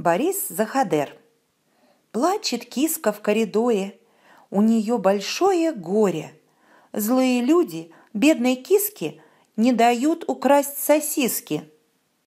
Борис Захадер. Плачет киска в коридоре, у нее большое горе. Злые люди бедной киске не дают украсть сосиски –